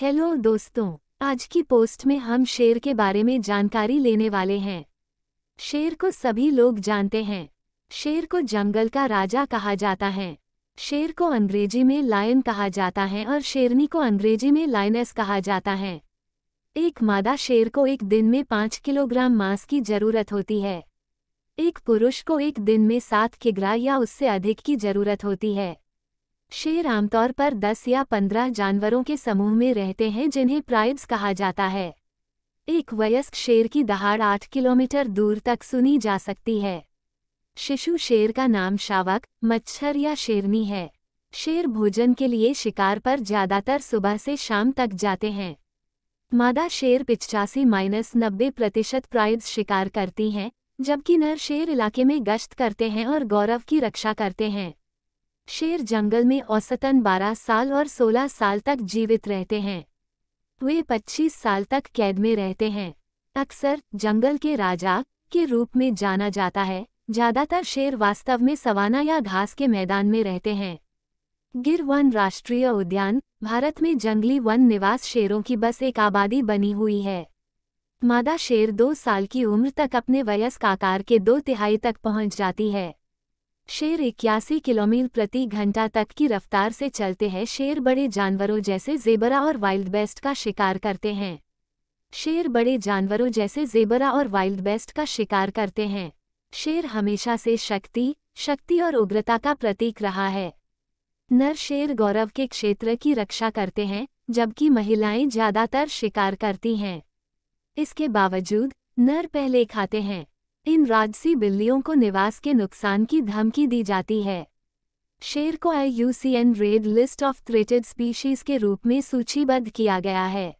hello दोस्तों आज की पोस्ट में हम शेर के बारे में जानकारी लेने वाले हैं शेर को सभी लोग जानते हैं शेर को जंगल का राजा कहा जाता है शेर को अंग्रेजी में लायन कहा जाता है और शेरनी को अंग्रेजी में लाइनस कहा जाता है एक मादा शेर को एक दिन में पाँच किलोग्राम मांस की जरूरत होती है एक पुरुष को एक दिन में सात किग्रा या उससे अधिक की जरूरत होती है शेर आमतौर पर 10 या 15 जानवरों के समूह में रहते हैं जिन्हें प्राइब्स कहा जाता है एक वयस्क शेर की दहाड़ 8 किलोमीटर दूर तक सुनी जा सकती है शिशु शेर का नाम शावक मच्छर या शेरनी है शेर भोजन के लिए शिकार पर ज्यादातर सुबह से शाम तक जाते हैं मादा शेर पिचासी माइनस नब्बे प्रतिशत प्राइब्स शिकार करती हैं जबकि नर शेर इलाके में गश्त करते हैं और गौरव की रक्षा करते हैं शेर जंगल में औसतन 12 साल और 16 साल तक जीवित रहते हैं वे 25 साल तक कैद में रहते हैं अक्सर जंगल के राजा के रूप में जाना जाता है ज्यादातर शेर वास्तव में सवाना या घास के मैदान में रहते हैं गिर वन राष्ट्रीय उद्यान भारत में जंगली वन निवास शेरों की बस एक आबादी बनी हुई है मादा शेर दो साल की उम्र तक अपने वयस्क आकार के दो तिहाई तक पहुंच जाती है शेर इक्यासी किलोमील प्रति घंटा तक की रफ्तार से चलते हैं शेर बड़े जानवरों जैसे जेबरा और वाइल्ड बेस्ट का शिकार करते हैं शेर बड़े जानवरों जैसे जेबरा और वाइल्ड बेस्ट का शिकार करते हैं शेर हमेशा से शक्ति शक्ति और उग्रता का प्रतीक रहा है नर शेर गौरव के क्षेत्र की रक्षा करते हैं जबकि महिलाएं ज़्यादातर शिकार करती हैं इसके बावजूद नर पहले खाते हैं इन राजसी बिल्लियों को निवास के नुकसान की धमकी दी जाती है शेर को I red list of threatened species के रूप में सूचीबद्ध किया गया है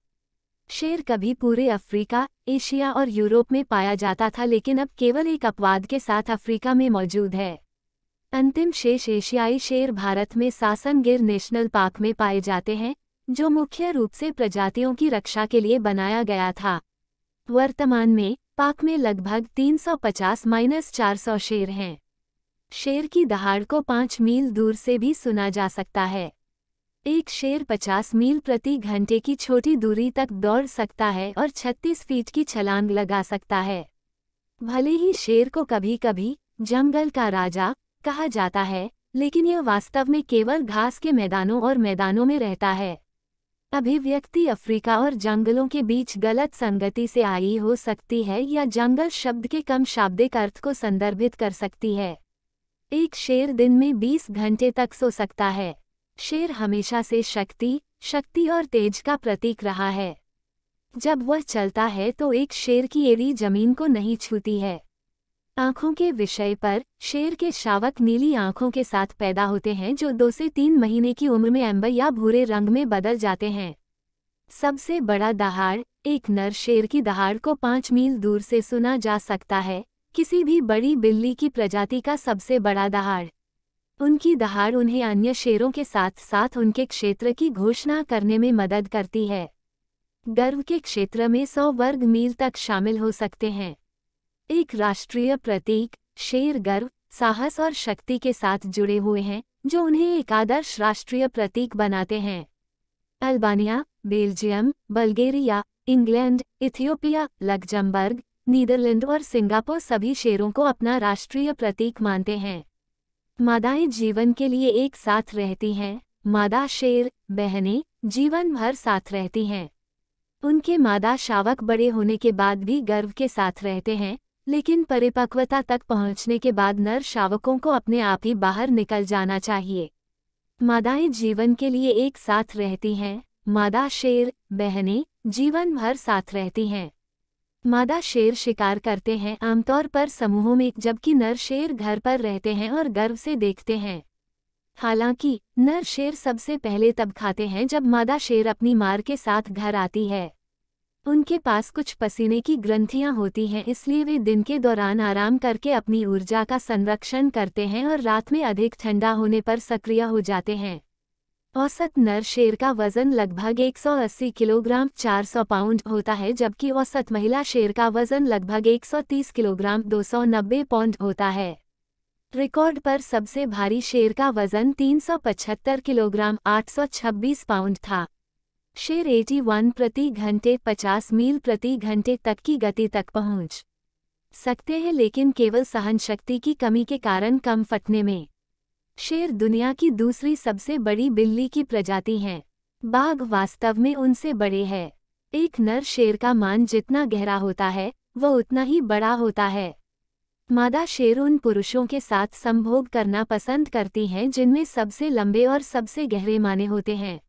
शेर कभी पूरे अफ्रीका एशिया और यूरोप में पाया जाता था लेकिन अब केवल एक अपवाद के साथ अफ्रीका में मौजूद है अंतिम शेष एशियाई शेर भारत में सासनगिर नेशनल पार्क में पाए जाते हैं जो मुख्य रूप से प्रजातियों की रक्षा के लिए बनाया गया था वर्तमान में पाक में लगभग 350 माइनस 400 शेर हैं शेर की दहाड़ को पाँच मील दूर से भी सुना जा सकता है एक शेर 50 मील प्रति घंटे की छोटी दूरी तक दौड़ सकता है और 36 फीट की छलांग लगा सकता है भले ही शेर को कभी कभी जंगल का राजा कहा जाता है लेकिन यह वास्तव में केवल घास के मैदानों और मैदानों में रहता है अभिव्यक्ति अफ्रीका और जंगलों के बीच गलत संगति से आई हो सकती है या जंगल शब्द के कम शाब्दिक अर्थ को संदर्भित कर सकती है एक शेर दिन में 20 घंटे तक सो सकता है शेर हमेशा से शक्ति शक्ति और तेज का प्रतीक रहा है जब वह चलता है तो एक शेर की एड़ी जमीन को नहीं छूती है आँखों के विषय पर शेर के शावक नीली आँखों के साथ पैदा होते हैं जो दो से तीन महीने की उम्र में एम्बर या भूरे रंग में बदल जाते हैं सबसे बड़ा दहाड़ एक नर शेर की दहाड़ को पाँच मील दूर से सुना जा सकता है किसी भी बड़ी बिल्ली की प्रजाति का सबसे बड़ा दहाड़ उनकी दहाड़ उन्हें अन्य शेरों के साथ साथ उनके क्षेत्र की घोषणा करने में मदद करती है गर्व के क्षेत्र में सौ वर्ग मील तक शामिल हो सकते हैं एक राष्ट्रीय प्रतीक शेर गर्व साहस और शक्ति के साथ जुड़े हुए हैं जो उन्हें एक आदर्श राष्ट्रीय प्रतीक बनाते हैं Albania Belgium Bulgaria England Ethiopia Luxembourg Netherland और सिंगापुर सभी शेरों को अपना राष्ट्रीय प्रतीक मानते हैं मादाएं जीवन के लिए एक साथ रहती हैं मादा शेर बहनें जीवन भर साथ रहती हैं उनके मादा शावक बड़े होने के बाद भी गर्व के साथ रहते हैं लेकिन परिपक्वता तक पहुंचने के बाद नर शावकों को अपने आप ही बाहर निकल जाना चाहिए मादाएं जीवन के लिए एक साथ रहती हैं मादा शेर बहने जीवन भर साथ रहती हैं मादा शेर शिकार करते हैं आमतौर पर समूहों में जबकि नर शेर घर पर रहते हैं और गर्व से देखते हैं हालांकि नर शेर सबसे पहले तब खाते हैं जब मादा शेर अपनी मार के साथ घर आती है उनके पास कुछ पसीने की ग्रंथियां होती हैं इसलिए वे दिन के दौरान आराम करके अपनी ऊर्जा का संरक्षण करते हैं और रात में अधिक ठंडा होने पर सक्रिय हो जाते हैं औसत नर शेर का वजन लगभग 180 किलोग्राम 400 पाउंड होता है जबकि औसत महिला शेर का वजन लगभग 130 किलोग्राम 290 पाउंड होता है रिकॉर्ड पर सबसे भारी शेर का वजन 375 किलोग्राम 826 पाउंड था शेर 81 प्रति घंटे 50 मील प्रति घंटे तक की गति तक पहुंच सकते हैं लेकिन केवल सहन शक्ति की कमी के कारण कम फटने में शेर दुनिया की दूसरी सबसे बड़ी बिल्ली की प्रजाति है बाघ वास्तव में उनसे बड़े है एक नर शेर का मान जितना गहरा होता है वह उतना ही बड़ा होता है मादा शेर उन पुरुषों के साथ संभोग करना पसंद करती हैं जिनमें सबसे लंबे और सबसे गहरे माने होते हैं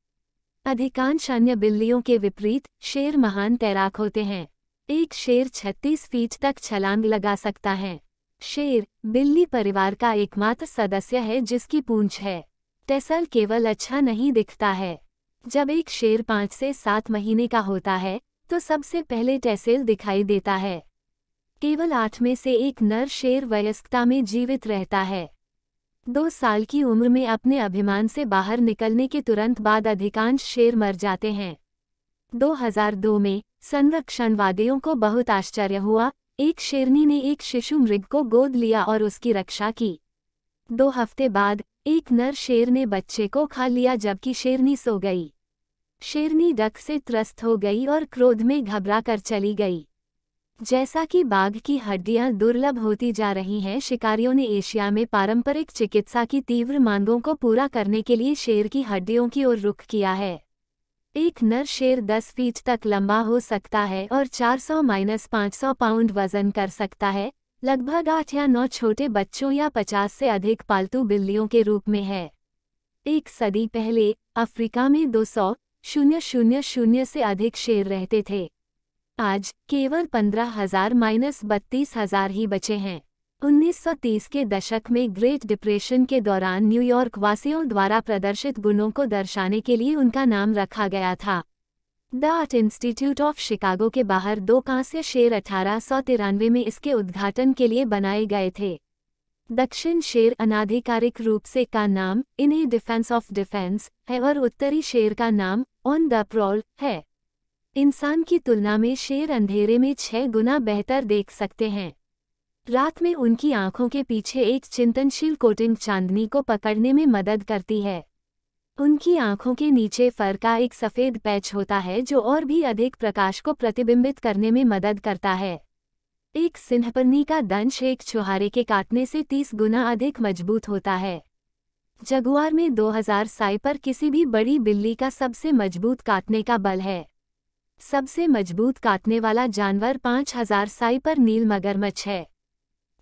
अधिकांश अन्य बिल्लियों के विपरीत शेर महान तैराक होते हैं एक शेर 36 फीट तक छलांग लगा सकता है शेर बिल्ली परिवार का एकमात्र सदस्य है जिसकी पूंछ है टेसल केवल अच्छा नहीं दिखता है जब एक शेर पाँच से सात महीने का होता है तो सबसे पहले टेसेल दिखाई देता है केवल आठ में से एक नर शेर वयस्कता में जीवित रहता है दो साल की उम्र में अपने अभिमान से बाहर निकलने के तुरंत बाद अधिकांश शेर मर जाते हैं 2002 में संरक्षणवादियों को बहुत आश्चर्य हुआ एक शेरनी ने एक शिशु मृग को गोद लिया और उसकी रक्षा की दो हफ्ते बाद एक नर शेर ने बच्चे को खा लिया जबकि शेरनी सो गई शेरनी डक से त्रस्त हो गई और क्रोध में घबरा कर चली गई जैसा कि बाघ की हड्डियां दुर्लभ होती जा रही हैं शिकारियों ने एशिया में पारंपरिक चिकित्सा की तीव्र मांगों को पूरा करने के लिए शेर की हड्डियों की ओर रुख किया है एक नर शेर 10 फीट तक लंबा हो सकता है और 400 माइनस 500 पाउंड वजन कर सकता है लगभग आठ या नौ छोटे बच्चों या 50 से अधिक पालतू बिल्लियों के रूप में है एक सदी पहले अफ्रीका में सौ शून्य शून्य शून्य से अधिक शेर रहते थे आज केवल पंद्रह हजार माइनस बत्तीस हजार ही बचे हैं 1930 के दशक में ग्रेट डिप्रेशन के दौरान न्यूयॉर्क वासियों द्वारा प्रदर्शित गुणों को दर्शाने के लिए उनका नाम रखा गया था the Art Institute of Chicago के बाहर दो कांस्य शेर अठारह में इसके उद्घाटन के लिए बनाए गए थे दक्षिण शेर अनाधिकारिक रूप से का नाम इन्हें डिफेंस ऑफ डिफेंस है और उत्तरी शेर का नाम ऑन द प्रोल है इंसान की तुलना में शेर अंधेरे में छह गुना बेहतर देख सकते हैं रात में उनकी आंखों के पीछे एक चिंतनशील कोटिंग चांदनी को पकड़ने में मदद करती है उनकी आंखों के नीचे फर का एक सफ़ेद पैच होता है जो और भी अधिक प्रकाश को प्रतिबिंबित करने में मदद करता है एक सिंहपन्नी का दंश एक छुहारे के काटने से तीस गुना अधिक मजबूत होता है जगुआर में 2000 पर किसी भी बड़ी बिल्ली का सबसे मजबूत काटने का बल है सबसे मजबूत काटने वाला जानवर 5000 साई पर नील मगरमच्छ है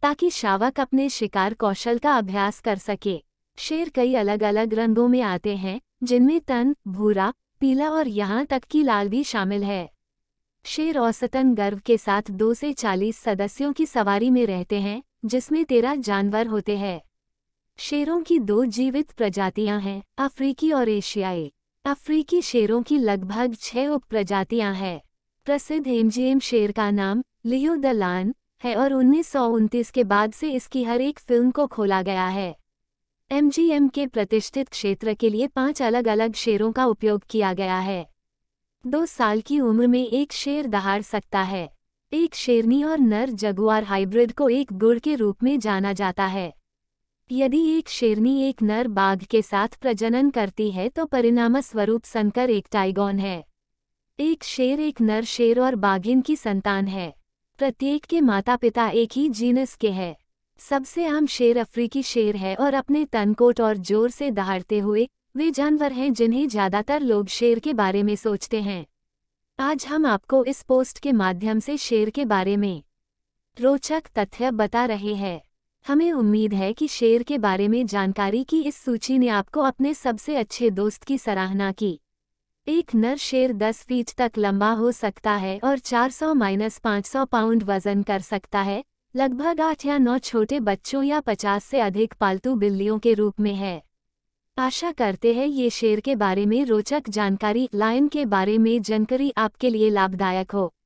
ताकि शावक अपने शिकार कौशल का अभ्यास कर सके शेर कई अलग अलग रंगों में आते हैं जिनमें तन भूरा पीला और यहाँ तक कि लाल भी शामिल है शेर औसतन गर्व के साथ दो से चालीस सदस्यों की सवारी में रहते हैं जिसमें तेरह जानवर होते हैं शेरों की दो जीवित प्रजातियां हैं अफ्रीकी और एशियाई अफ्रीकी शेरों की लगभग छह उप प्रजातियाँ हैं प्रसिद्ध एमजीएम शेर का नाम लियो द लान है और उन्नीस के बाद से इसकी हर एक फिल्म को खोला गया है एमजीएम के प्रतिष्ठित क्षेत्र के लिए पांच अलग अलग शेरों का उपयोग किया गया है दो साल की उम्र में एक शेर दहाड़ सकता है एक शेरनी और नर जगुआर हाइब्रिड को एक गुड़ के रूप में जाना जाता है यदि एक शेरनी एक नर बाघ के साथ प्रजनन करती है तो परिणाम स्वरूप संकर एक टाइगॉन है एक शेर एक नर शेर और बाघिन की संतान है प्रत्येक के माता पिता एक ही जीनस के है सबसे आम शेर अफ्रीकी शेर है और अपने तनकोट और जोर से दहाड़ते हुए वे जानवर हैं जिन्हें ज़्यादातर लोग शेर के बारे में सोचते हैं आज हम आपको इस पोस्ट के माध्यम से शेर के बारे में रोचक तथ्य बता रहे हैं हमें उम्मीद है कि शेर के बारे में जानकारी की इस सूची ने आपको अपने सबसे अच्छे दोस्त की सराहना की एक नर शेर 10 फीट तक लंबा हो सकता है और 400 माइनस पाँच पाउंड वजन कर सकता है लगभग आठ या नौ छोटे बच्चों या पचास से अधिक पालतू बिल्लियों के रूप में है आशा करते हैं ये शेर के बारे में रोचक जानकारी लायन के बारे में जानकारी आपके लिए लाभदायक हो